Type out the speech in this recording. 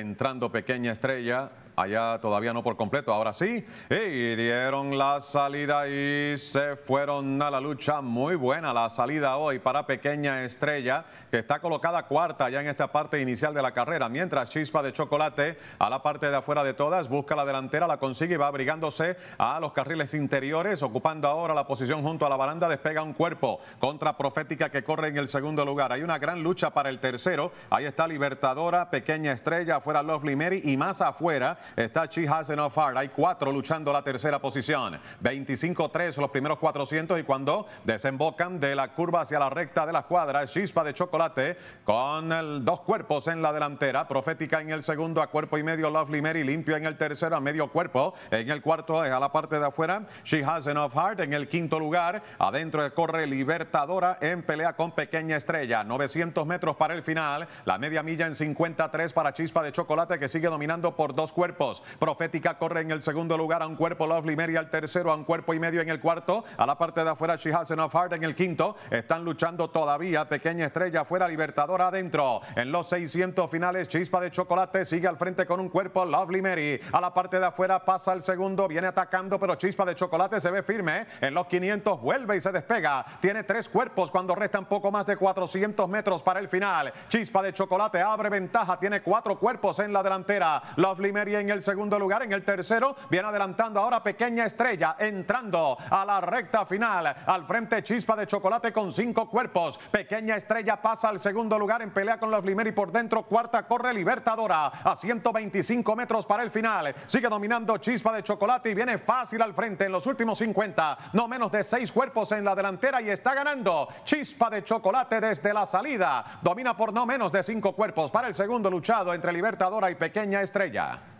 entrando pequeña estrella allá todavía no por completo, ahora sí, y dieron la salida y se fueron a la lucha. Muy buena la salida hoy para Pequeña Estrella, que está colocada cuarta ya en esta parte inicial de la carrera, mientras Chispa de Chocolate a la parte de afuera de todas, busca la delantera, la consigue y va abrigándose a los carriles interiores, ocupando ahora la posición junto a la baranda, despega un cuerpo contra Profética que corre en el segundo lugar. Hay una gran lucha para el tercero, ahí está Libertadora, Pequeña Estrella, afuera Lovely Mary y más afuera Está She Has Enough Heart. Hay cuatro luchando la tercera posición. 25-3 los primeros 400 y cuando desembocan de la curva hacia la recta de la cuadra, chispa de chocolate con dos cuerpos en la delantera. Profética en el segundo a cuerpo y medio. Lovely Mary limpio en el tercero a medio cuerpo. En el cuarto a la parte de afuera. She Has Enough Heart en el quinto lugar. Adentro corre Libertadora en pelea con Pequeña Estrella. 900 metros para el final. La media milla en 53 para Chispa de Chocolate que sigue dominando por dos cuerpos. Profética corre en el segundo lugar a un cuerpo, Lovely Mary al tercero, a un cuerpo y medio en el cuarto, a la parte de afuera She Has Enough Hard en el quinto. Están luchando todavía, Pequeña Estrella afuera, Libertadora adentro. En los 600 finales, Chispa de Chocolate sigue al frente con un cuerpo, Lovely Mary. A la parte de afuera pasa el segundo, viene atacando, pero Chispa de Chocolate se ve firme. ¿eh? En los 500 vuelve y se despega. Tiene tres cuerpos cuando restan poco más de 400 metros para el final. Chispa de Chocolate abre ventaja, tiene cuatro cuerpos en la delantera. Lovely Mary en el segundo lugar. En el tercero viene adelantando ahora Pequeña Estrella, entrando a la recta final. Al frente Chispa de Chocolate con cinco cuerpos. Pequeña Estrella pasa al segundo lugar en pelea con los y por dentro. Cuarta corre Libertadora a 125 metros para el final. Sigue dominando Chispa de Chocolate y viene fácil al frente en los últimos 50. No menos de seis cuerpos en la delantera y está ganando Chispa de Chocolate desde la salida. Domina por no menos de cinco cuerpos para el segundo luchado entre Libertadora y Pequeña Estrella.